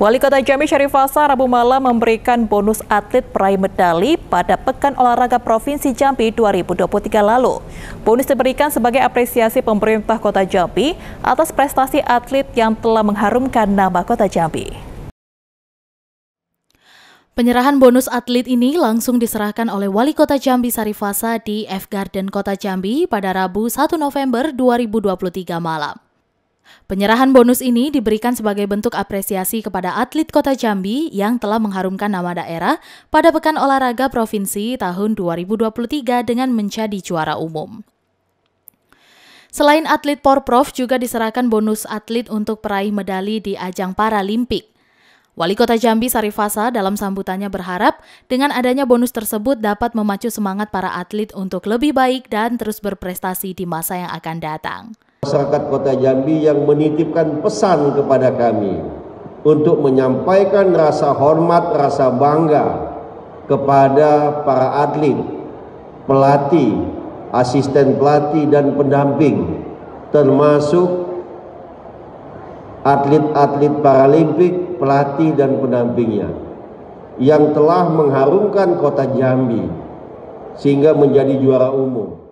Wali Kota Jambi Syarif Fasa Rabu malam memberikan bonus atlet peraih medali pada Pekan Olahraga Provinsi Jambi 2023 lalu. Bonus diberikan sebagai apresiasi pemerintah Kota Jambi atas prestasi atlet yang telah mengharumkan nama Kota Jambi. Penyerahan bonus atlet ini langsung diserahkan oleh Wali Kota Jambi Sarifasa di F Garden Kota Jambi pada Rabu 1 November 2023 malam. Penyerahan bonus ini diberikan sebagai bentuk apresiasi kepada atlet Kota Jambi yang telah mengharumkan nama daerah pada Pekan Olahraga Provinsi tahun 2023 dengan menjadi juara umum. Selain atlet Porprov juga diserahkan bonus atlet untuk peraih medali di ajang Paralimpik. Wali Kota Jambi Sarifasa dalam sambutannya berharap dengan adanya bonus tersebut dapat memacu semangat para atlet untuk lebih baik dan terus berprestasi di masa yang akan datang masyarakat Kota Jambi yang menitipkan pesan kepada kami untuk menyampaikan rasa hormat, rasa bangga kepada para atlet, pelatih, asisten pelatih dan pendamping termasuk atlet-atlet paralimpik, pelatih dan pendampingnya yang telah mengharumkan Kota Jambi sehingga menjadi juara umum.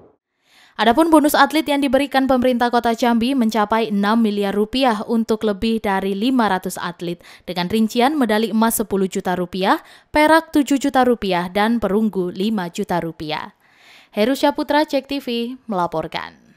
Adapun bonus atlet yang diberikan pemerintah Kota Jambi mencapai 6 miliar rupiah untuk lebih dari 500 atlet dengan rincian medali emas 10 juta rupiah, perak 7 juta rupiah dan perunggu 5 juta rupiah. Heru Syaputra Cek TV melaporkan.